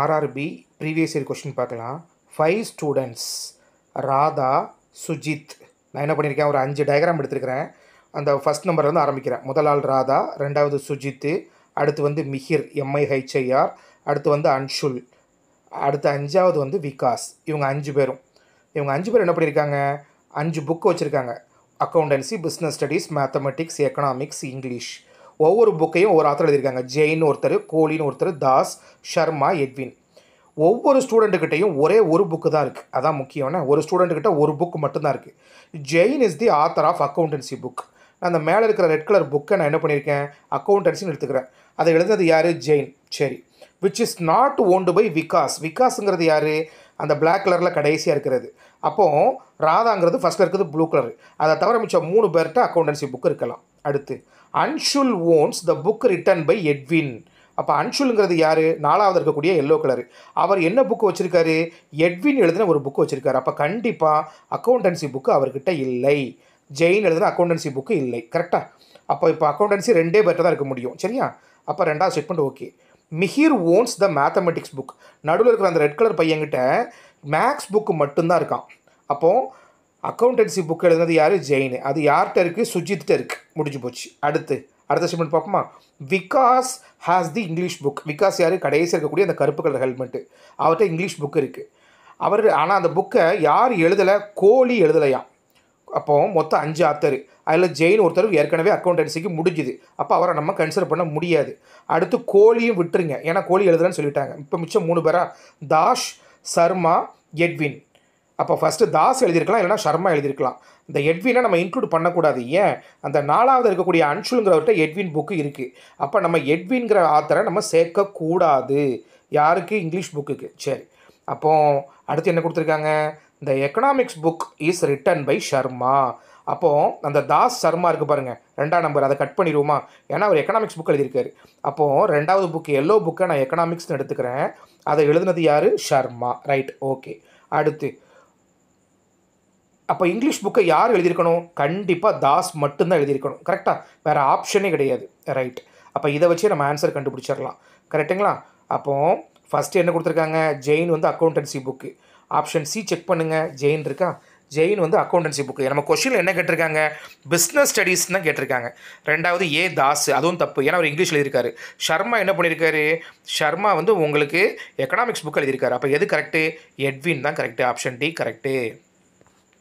RRB previous year question பார்க்கலாம் five students Radha Sujith நான் என்ன பண்ணியிருக்கேன் ஒரு அஞ்சு டயக்ராம் எடுத்திருக்கிறேன் அந்த ஃபஸ்ட் நம்பர்லேருந்து ஆரம்பிக்கிறேன் முதல் ஆள் ராதா ரெண்டாவது சுஜித்து அடுத்து வந்து மிஹிர் ஹெச்ஐஆர் அடுத்து வந்து அன்ஷுல் அடுத்து அஞ்சாவது வந்து விகாஸ் இவங்க அஞ்சு பேரும் இவங்க அஞ்சு பேர் என்ன பண்ணியிருக்காங்க அஞ்சு புக் வச்சுருக்காங்க accountancy business studies mathematics economics English ஒவ்வொரு புக்கையும் ஒரு ஆத்தர் எழுதியிருக்காங்க ஜெயின் ஒருத்தர் கோலின்னு ஒருத்தர் தாஸ் ஷர்மா எட்வின் ஒவ்வொரு ஸ்டூடெண்ட்டுக்கிட்டையும் ஒரே ஒரு புக்கு தான் இருக்குது அதான் முக்கியம்னா ஒரு ஸ்டூடெண்ட்டுக்கிட்ட ஒரு புக் மட்டும்தான் இருக்குது Jain is the author of accountancy book அந்த மேலே இருக்கிற ரெட் கலர் புக்கை நான் என்ன பண்ணியிருக்கேன் அக்கௌண்டன்சின்னு எடுத்துக்கிறேன் அதை எழுதுனது யார் ஜெயின் சரி which is not owned by Vikas விகாஸுங்கிறது யார் அந்த பிளாக் கலரில் கடைசியாக இருக்கிறது அப்போது ராதாங்கிறது ஃபஸ்ட்டில் இருக்கிறது ப்ளூ கலர் அதை தவிர மிச்சம் மூணு பேர்கிட்ட அக்கௌண்டன்சி புக் இருக்கலாம் அடுத்து Anshul owns the book written by Edwin அப்போ அன்ஷுலுங்கிறது யார் நாலாவது இருக்கக்கூடிய எல்லோ கலரு அவர் என்ன புக்கு வச்சுருக்காரு எட்வின் எழுதின ஒரு புக்கு வச்சுருக்காரு அப்போ கண்டிப்பாக அக்கௌண்டன்சி புக்கு அவர்கிட்ட இல்லை ஜெயின் எழுதின அக்கௌண்டன்சி புக்கு இல்லை கரெக்டாக அப்போ இப்போ அக்கௌண்டன்சி ரெண்டே பேர்ட்ட தான் இருக்க முடியும் சரியா அப்போ ரெண்டாவது statement okay Mihir owns the mathematics book நடுவில் இருக்கிற அந்த ரெட் கலர் பையன்கிட்ட மேக்ஸ் புக்கு மட்டும்தான் இருக்கான் அப்போது அக்கௌண்டன்சி புக் எழுதுனது யார் ஜெயின் அது யார்கிட்ட இருக்குது சுஜித்கிட்ட இருக்குது முடிஞ்சு போச்சு அடுத்து அடுத்த ஸ்டேட்மெண்ட் பார்ப்போமா Vikas has the English book Vikas யார் கடைசியாக இருக்கக்கூடிய அந்த கருப்பு கலர் ஹெல்மெட்டு அவர்கிட்ட இங்கிலீஷ் புக் இருக்குது அவர் ஆனால் அந்த புக்கை யார் எழுதலை கோழி எழுதலையாம் அப்போ மொத்தம் அஞ்சு ஆத்தர் அதில் ஜெயின் ஒருத்தர் ஏற்கனவே அக்கௌண்டன்சிக்கு முடிஞ்சுது அப்போ அவரை நம்ம கன்சிடர் பண்ண முடியாது அடுத்து கோழியும் விட்டுருங்க ஏன்னா கோழி எழுதுறேன்னு சொல்லிட்டாங்க இப்போ மிச்சம் மூணு பேராக தாஷ் சர்மா எட்வின் அப்போ ஃபஸ்ட்டு தாஸ் எழுதியிருக்கலாம் இல்லைனா ஷர்மா எழுதியிருக்கலாம் இந்த எட்வினை நம்ம இன்க்ளூட் பண்ணக்கூடாது ஏன் அந்த நாலாவது இருக்கக்கூடிய அன்ஷுலுங்கிறவர்கிட்ட எட்வின் புக்கு இருக்குது அப்போ நம்ம எட்வின்கிற ஆத்தரை நம்ம சேர்க்கக்கூடாது யாருக்கு இங்கிலீஷ் புக்குக்கு சரி அப்போது அடுத்து என்ன கொடுத்துருக்காங்க இந்த economics book is written by Sharma அப்போது அந்த தாஸ் சர்மா இருக்குது பாருங்கள் ரெண்டாம் நம்பர் அதை கட் பண்ணிடுவோமா ஏன்னா அவர் எக்கனாமிக்ஸ் புக் எழுதியிருக்காரு அப்போது ரெண்டாவது புக்கு எல்லோ புக்கை நான் எக்கனாமிக்ஸ்னு எடுத்துக்கிறேன் அதை எழுதுனது யார் ஷர்மா ரைட் ஓகே அடுத்து அப்போ இங்கிலீஷ் புக்கை யார் எழுதியிருக்கணும் கண்டிப்பாக தாஸ் மட்டும்தான் எழுதியிருக்கணும் கரெக்டாக வேறு ஆப்ஷனே கிடையாது ரைட் அப்போ இதை வச்சு நம்ம ஆன்சர் கண்டுபிடிச்சிடலாம் கரெக்டுங்களா அப்போது ஃபஸ்ட்டு என்ன கொடுத்துருக்காங்க ஜெயின் வந்து accountancy book option C check பண்ணுங்கள் ஜெயின் இருக்கா ஜெயின் வந்து அக்கௌண்டன்சி புக்கு நம்ம கொஷினில் என்ன கேட்டிருக்காங்க பிஸ்னஸ் ஸ்டடீஸ் தான் கேட்டிருக்காங்க ரெண்டாவது ஏ தாஸ் அதுவும் தப்பு ஏன்னா அவர் இங்கிலீஷ் எழுதியிருக்காரு ஷர்மா என்ன பண்ணியிருக்காரு ஷர்மா வந்து உங்களுக்கு எக்கனாமிக்ஸ் புக் எழுதியிருக்காரு அப்போ எது கரெக்டு எட்வின் தான் கரெக்டு ஆப்ஷன் டி கரெக்டு